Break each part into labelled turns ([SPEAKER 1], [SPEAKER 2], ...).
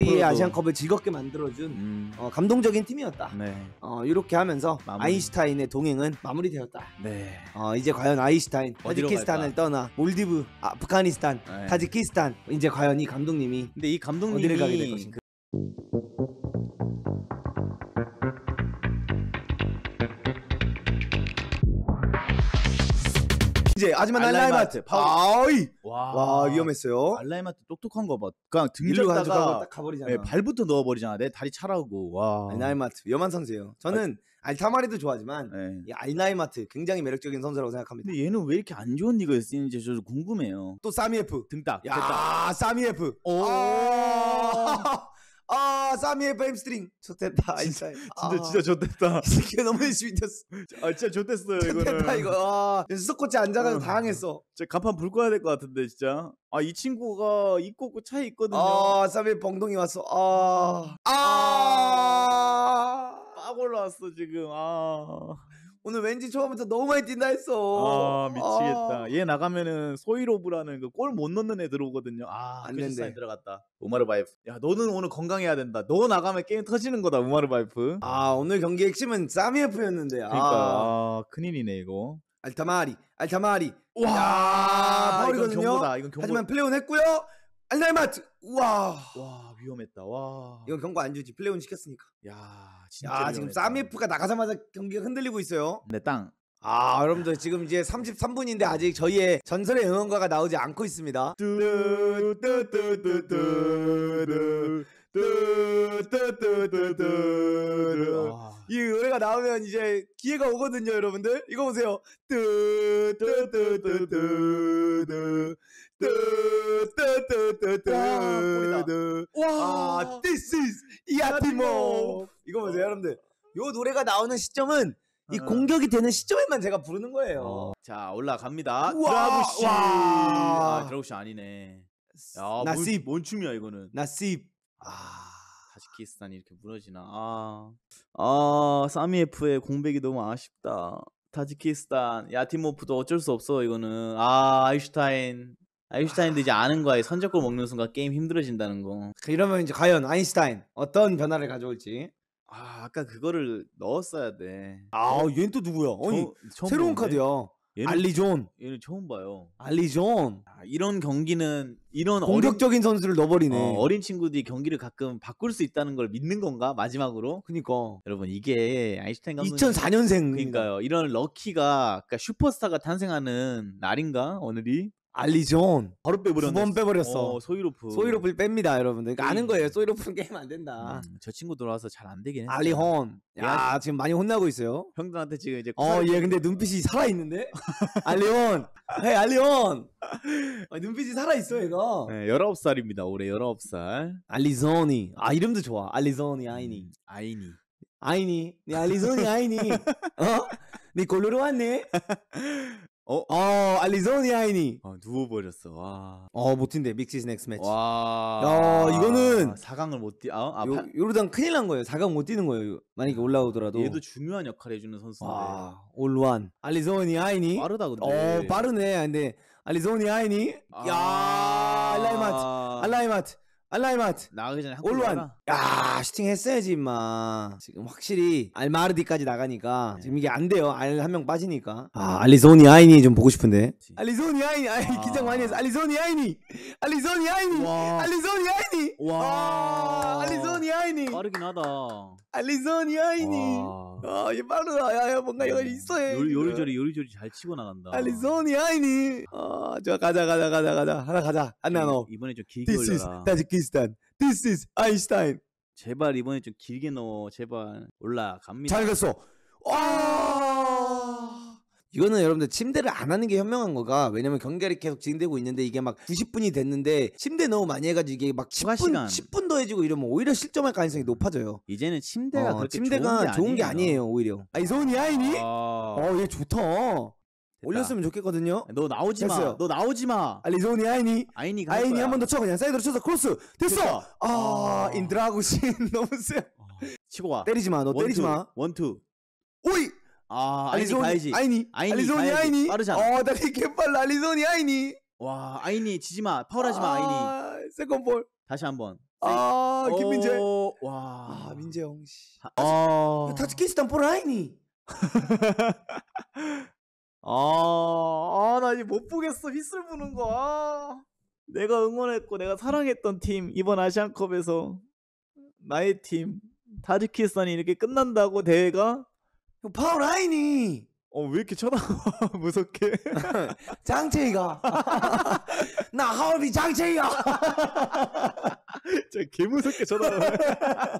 [SPEAKER 1] 이 아시안컵을
[SPEAKER 2] 즐겁게 만들어준 음. 어, 감동적인 팀이었다. 네. 어, 이렇게 하면서 마무리. 아인슈타인의 동행은 마무리되었다. 네. 어, 이제 과연 아인슈타인 타지키스탄을 떠나 몰디브, 아, 프가니스탄 네. 타지키스탄 이제 과연 이 감독님이 근데 이 감독님이 어디를 가게 될
[SPEAKER 1] 것인가? 이제 아줌마 알라이마트. 아이. 와. 와, 위험했어요. 알라이마트 똑똑한 거 봐. 그냥 일로 가져가고 딱 가버리잖아. 네, 발부터 넣어버리잖아. 내 다리 차라고. 와. 알라이마트 위험한 선수예요. 저는 아, 알타마리도 좋아하지만 네. 이 알라이마트 굉장히 매력적인 선수라고 생각합니다. 근데 얘는 왜 이렇게 안 좋은 리그에 쓰는지 저도 궁금해요. 또 사미에프. 등딱. 야, 됐다. 사미에프. 오. 아. 아 사미의 바임스트링 좋댔다 진짜 아, 진짜, 진짜 좋댔다 이 새끼가 너무 열심히 뛰었어 아 진짜 좋댔어요 이거 좋댔다 이거 아 연습 코치 앉아가지고 당황했어 진짜 간판 불 꺼야 될 것 같은데 진짜 아 이 친구가 입고 있고 차에 있거든요 아 사미의 벙덩이 왔어 아아빡 아. 아. 아. 올라왔어 지금 아 오늘 왠지 처음부터 너무 많이 뛴다 했어. 아, 아. 미치겠다. 아. 얘 나가면은 소이로브라는 그 골 못 넣는 애 들어오거든요. 아안 그 된대. 들어갔다. 우마르바이프. 야 너는 오늘 건강해야 된다. 너 나가면 게임 터지는 거다 우마르바이프. 아 오늘 경기 핵심은 사미에프였는데. 그러니까 아. 아, 큰일이네 이거. 알타마리, 알타마리. 와,
[SPEAKER 2] 파울거든요 경보다, 이건 경보... 하지만 플레이온 했고요. 알라이마트! 우와! 와, 위험했다. 와. 이건 경고 안 주지. 플레이온 시켰으니까. 야, 진짜. 야, 지금 사미프가 나가자마자 경기가 흔들리고 있어요. 내 땅. 아, 여러분들 지금 이제 33분인데 아직 저희의 전설의 응원가가 나오지 않고 있습니다. 와.
[SPEAKER 1] 이 노래가 나오면 이제 기회가 오거든요, 여러분들. 이거 보세요. 뚜뚜뚜뚜뚜뚜 와,
[SPEAKER 2] this is 이아티모. 이거 보세요, 여러분들. 요 노래가 나오는 시점은 이 공격이 되는 시점에만 제가 부르는
[SPEAKER 1] 거예요. 어. 자, 올라갑니다. 드라구씨. 아, 드라구씨 아니네. 야, 나씹. 뭔, 뭔 춤이야, 이거는. 나씹. 아. 다시키스탄이 이렇게 무너지나 아, 아 사미에프의 공백이 너무 아쉽다 타지키스탄 야티모프도 어쩔 수 없어 이거는 아 아인슈타인 아인슈타인도 이제 아는 거야. 선적골 먹는 순간 게임 힘들어진다는 거. 그 이러면 이제 과연 아인슈타인 어떤 변화를 가져올지. 아, 아까 그거를 넣었어야 돼.
[SPEAKER 2] 아, 얘는 또 누구야? 아니, 처 새로운 보는데? 카드야. 얘는, 알리존.
[SPEAKER 1] 얘는 처음 봐요.
[SPEAKER 2] 알리존.
[SPEAKER 1] 아, 이런 경기는 이런 공격적인
[SPEAKER 2] 어린, 선수를 넣어버리네. 어,
[SPEAKER 1] 린 친구들이 경기를 가끔 바꿀 수 있다는 걸 믿는 건가 마지막으로? 그니까 여러분 이게 아인슈타인 감독 2004년생 그니까요. 이런 럭키가 그러니까 슈퍼스타가 탄생하는 날인가 오늘이?
[SPEAKER 2] 알리존
[SPEAKER 1] 바로 빼버렸네. 두번 빼버렸어. 어, 소이로프. 소이로프를 뺍니다, 여러분들. 그러니까 아는 음. 거예요. 소이로프는 게임 안 된다. 음, 저 친구 들어와서 잘 안 되긴 했. 알리혼. 야, 야, 예. 지금 많이 혼나고 있어요. 형들한테 지금 이제. 어, 얘 근데 눈빛이 살아 있는데. 알리혼. 헤 알리온 눈빛이 살아있어 얘가 네, 19살입니다 올해 19살 알리존이 아 이름도 좋아 알리존이 아이니 음, 아이니 아이니 네 알리존이 아이니 어? 네 골로로 왔네 어? 어, 알리조니 하이니. 어, 누워버렸어. 와.
[SPEAKER 2] 어, 못 뛴대. 믹시즈 넥스 매치.
[SPEAKER 1] 와. 야, 이거는. 4강을 못 뛰, 아, 아, 요,
[SPEAKER 2] 요러다 큰일 난 거예요. 4강 못 뛰는 거예요. 만약에 올라오더라도. 얘도
[SPEAKER 1] 중요한 역할 해주는 선수인데. 와,
[SPEAKER 2] 올완. 알리조니 하이니. 빠르다, 근데. 어, 빠르네. 아, 근데, 알리조니 하이니. 아. 야, 알라이마트. 알라이마트. 알라이마트 나가기 전에 올로안 야 슈팅 했어야지 임마 지금 확실히 알마르디까지 나가니까 네. 지금 이게 안 돼요 알 한 명 빠지니까 아, 아. 알리소니 아이니 좀 보고 싶은데
[SPEAKER 1] 알리소니 아이니 아이 아... 기장 많이 했어 알리소니 아이니 알리소니 아이니 와. 알리소니 아이니 와 아, 알리소니 아이니 빠르긴 하다 알리선 야이니. 아, 이 빠르다. 야, 야, 뭔가 이거 네. 있어 요리, 요리조리, 요리조리 잘 치고 나간다. 알리선 야이니. 아, 좋아, 가자, 가자, 가자, 가자. 하나 가자. 안나노. 이번에 좀 길게 This 올려라. is 타지키스탄. This is 아인슈타인. 제발 이번에 좀 길게 넣어. 제발 올라갑니다. 잘 갔어. 와.
[SPEAKER 2] 이거는 여러분들 침대를 안 하는 게 현명한 거가 왜냐면 경계가 계속 진행되고 있는데 이게 막 90분이 됐는데 침대 너무 많이 해가지고 이게 막 10분 10분 건해지고 이러면 오히려 실점할 가능성이 높아져요. 이제는 침대가 어, 그렇게 침대가 좋은 게, 아니에요. 오히려. 아 이소은이야 어, 이니? 아... 어얘 좋다. 올렸으면 좋겠거든요. 너 나오지 마. 됐어요. 너 나오지
[SPEAKER 1] 마. 아리 이소은이 아이니? 아이니 아이니 한 번 더 쳐 그냥 사이드로 쳐서 크로스 됐어. 됐다. 아, 아. 인드라구신 너무 세. 아, 치고 와. 때리지 마. 너 때리지 마. 원투. 오이. 아 알리 아이니 가야지. 아이니. 아이니 알리소니 가야지. 아이니. 빠르잖아. 어 다리 개빨라 알리소니 아이니. 와 아이니 지지 마. 파울하지 마 아, 아이니. 세컨 볼. 다시 한번. 아, 어. 김민재. 와. 아, 민재 형 씨. 아. 타지키스탄 포라이니. 아, 아, 나 이제 못 보겠어. 휘슬 부는 거. 아. 내가 응원했고 내가 사랑했던 팀 이번 아시안컵에서 나의 팀 타지키스탄이 이렇게 끝난다고 대회가 파울라인이 어 왜 이렇게 쳐다봐 무섭게 장채이가 나 하얼비 장채이야 진짜 개무섭게 쳐다봐.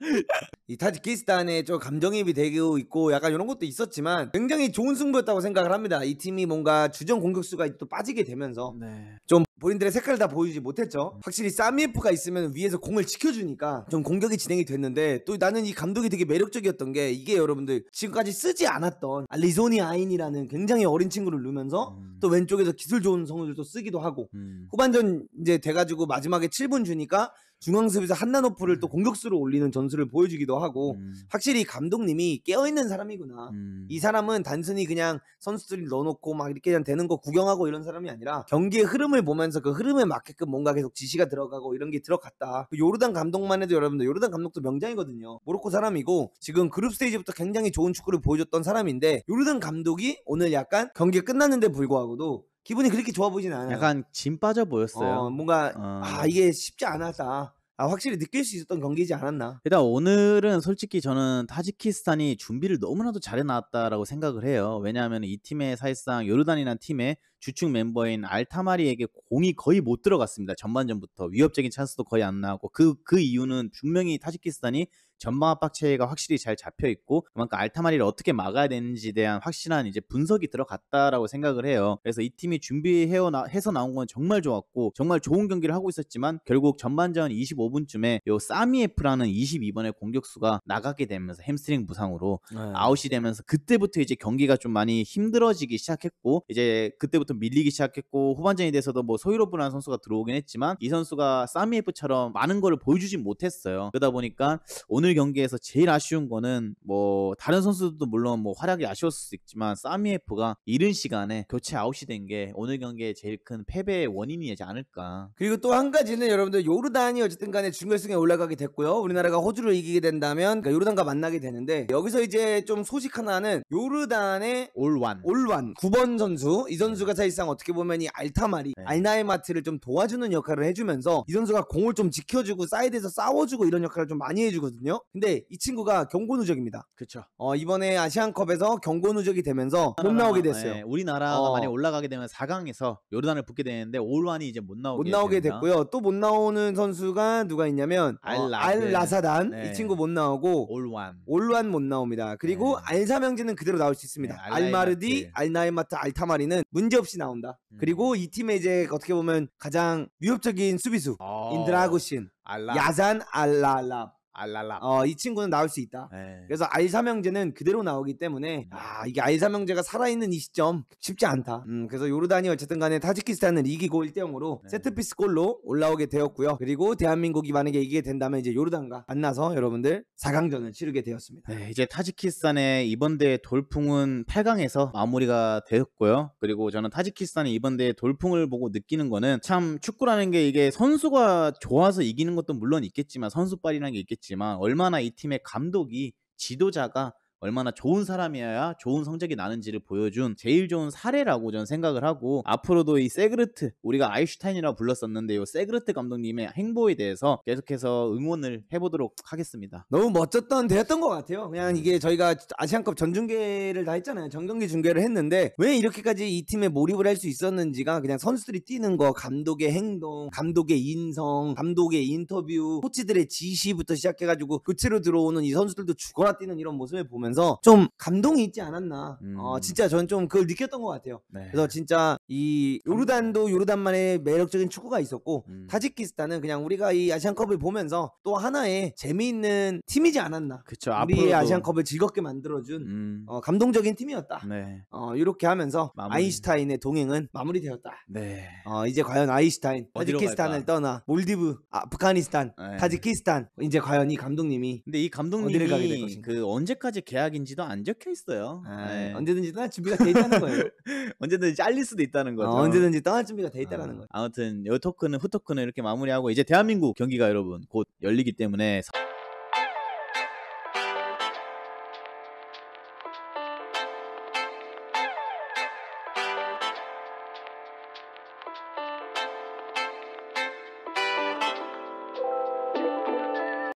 [SPEAKER 2] 이 타지키스탄에 좀 감정입이 되고 있고 약간 이런 것도 있었지만 굉장히 좋은 승부였다고 생각을 합니다. 이 팀이 뭔가 주전 공격수가 또 빠지게 되면서 네. 좀 본인들의 색깔을 다 보여주지 못했죠. 음. 확실히 사미에프가 있으면 위에서 공을 지켜주니까 좀 공격이 진행이 됐는데 또 나는 이 감독이 되게 매력적이었던 게 이게 여러분들 지금까지 쓰지 않았던 리소니 아인이라는 굉장히 어린 친구를 누면서 음. 또 왼쪽에서 기술 좋은 선수들도 쓰기도 하고 음. 후반전 이제 돼가지고 마지막에 7분 주니까 중앙수비에서 한나노프를 음. 또 공격수로 올리는 전술을 보여주기도 하고 음. 확실히 감독님이 깨어있는 사람이구나. 음. 이 사람은 단순히 그냥 선수들이 넣어놓고 막 이렇게 그냥 되는 거 구경하고 이런 사람이 아니라 경기의 흐름을 보면서 그 흐름에 맞게끔 뭔가 계속 지시가 들어가고 이런 게 들어갔다. 그 요르단 감독만 해도 여러분들 요르단 감독도 명장이거든요. 모로코 사람이고 지금 그룹 스테이지부터 굉장히 좋은 축구를 보여줬던 사람인데 요르단 감독이 오늘 약간 경기 끝났는데 불구하고도 기분이 그렇게 좋아 보진 않아요. 약간 짐 빠져 보였어요. 어, 뭔가 어. 아 이게 쉽지 않았다. 아, 아 확실히 느낄 수 있었던 경기이지 않았나.
[SPEAKER 1] 일단 오늘은 솔직히 저는 타지키스탄이 준비를 너무나도 잘해놨다라고 생각을 해요. 왜냐하면 이 팀의 사실상 요르단이라 팀의 주축 멤버인 알타마리에게 공이 거의 못 들어갔습니다. 전반전부터 위협적인 찬스도 거의 안나고그그 그 이유는 분명히 타지키스탄이 전망 압박 체계가 확실히 잘 잡혀 있고 그만큼 알타마리를 어떻게 막아야 되는지에 대한 확실한 이제 분석이 들어갔다라고 생각을 해요. 그래서 이 팀이 준비해 해서 나온 건 정말 좋았고 정말 좋은 경기를 하고 있었지만 결국 전반전 25분쯤에 요 사미에프라는 22번의 공격수가 나가게 되면서 햄스트링 부상으로 네. 아웃이 되면서 그때부터 이제 경기가 좀 많이 힘들어지기 시작했고 이제 그때부터 밀리기 시작했고 후반전에대해서도뭐 소유로브라는 선수가 들어오긴 했지만 이 선수가 사미에프처럼 많은 거를 보여주진 못했어요. 그러다 보니까 오늘 오늘 경기에서 제일 아쉬운 거는 뭐 다른 선수들도 물론 뭐 활약이 아쉬웠을 수 있지만 사미에프가 이른 시간에 교체 아웃이 된 게 오늘 경기에 제일 큰 패배의 원인이지 않을까.
[SPEAKER 2] 그리고 또 한 가지는 여러분들 요르단이 어쨌든 간에 준결승에 올라가게 됐고요. 우리나라가 호주를 이기게 된다면 그러니까 요르단과 만나게 되는데 여기서 이제 좀 소식 하나는 요르단의 올완 올완 9번 선수 이 선수가 네. 사실상 어떻게 보면 이 알타마리 네. 알나에마트를좀 도와주는 역할을 해주면서 이 선수가 공을 좀 지켜주고 사이드에서 싸워주고 이런 역할을 좀 많이 해주거든요. 있거요 근데 이 친구가 경고 누적입니다. 그렇죠. 어, 이번에 아시안컵에서 경고 누적이 되면서 못 나오게 됐어요. 예, 우리나라가 어. 만약
[SPEAKER 1] 올라가게 되면 4강에서 요르단을 붙게 되는데 올완이 이제 못 나오게 못 나오게 됩니다. 됐고요.
[SPEAKER 2] 또 못 나오는 선수가 누가 있냐면 어, 알 라사단 네. 이 친구 못 나오고 올완 올완 못 나옵니다. 그리고 네. 알사명제는 그대로 나올 수 있습니다. 네, 알마르디, 알나이마트, 알타마리는 문제 없이 나온다. 음. 그리고 이 팀의 이제 어떻게 보면 가장 위협적인 수비수 어. 인드라고신 야잔 알라알 알라. 알랄라. 어, 이 친구는 나올 수 있다. 에이. 네. 그래서 알사명제는 그대로 나오기 때문에 음. 아 이게 알사명제가 살아있는 이 시점 쉽지 않다. 음, 그래서 요르단이 어쨌든 간에 타지키스탄을 이기고 1대0으로 세트피스 골로 올라오게 되었고요. 그리고 대한민국이 만약에 이기게 된다면 이제 요르단과 만나서 여러분들 4강전을 치르게 되었습니다. 네, 이제
[SPEAKER 1] 타지키스탄의 이번 대회 돌풍은 8강에서 마무리가 되었고요. 그리고 저는 타지키스탄의 이번 대회 돌풍을 보고 느끼는 거는 참 축구라는 게 이게 선수가 좋아서 이기는 것도 물론 있겠지만 선수빨이라는 게 있겠지만 있지만 얼마나 이 팀의 감독이 지도자가 얼마나 좋은 사람이어야 좋은 성적이 나는지를 보여준 제일 좋은 사례라고 저는 생각을 하고 앞으로도 이 세그르트 우리가 아인슈타인이라고 불렀었는데 요 세그르트 감독님의 행보에 대해서 계속해서 응원을 해보도록 하겠습니다. 너무 멋졌던
[SPEAKER 2] 대였던 것 같아요. 그냥 음. 이게 저희가 아시안컵 전중계를 다 했잖아요. 전경기 중계를 했는데 왜 이렇게까지 이 팀에 몰입을 할 수 있었는지가 그냥 선수들이 뛰는 거, 감독의 행동, 감독의 인성, 감독의 인터뷰, 코치들의 지시부터 시작해가지고 교체로 들어오는 이 선수들도 죽어라 뛰는 이런 모습을 보면 보면서 좀 감동이 있지 않았나. 음. 어, 진짜 저는 좀 그걸 느꼈던 것 같아요. 네. 그래서 진짜 이 요르단도 요르단만의 매력적인 축구가 있었고 음. 타지키스탄은 그냥 우리가 이 아시안컵을 보면서 또 하나의 재미있는 팀이지 않았나. 그쵸. 우리 앞으로도... 아시안컵을 즐겁게 만들어준 음. 어, 감동적인 팀이었다. 네. 어, 이렇게 하면서 마무리. 아인슈타인의 동행은 마무리되었다. 네. 어, 이제 과연 아인슈타인 타지키스탄을 떠나 몰디브, 아프가니스탄,
[SPEAKER 1] 네. 타지키스탄 이제 과연 이 감독님이 근데 이 감독님이 그 언제까지 계 계약인지도 안 적혀 있어요. 아, 네. 언제든지 떠날 준비가 돼 있다는 거예요. 언제든지 잘릴 수도 있다는 어, 거죠. 어, 언제든지 떠날 준비가 돼있다는 아, 거예요. 아무튼 요 토크는 후 토크는 이렇게 마무리하고 이제 대한민국 경기가 여러분 곧 열리기 때문에.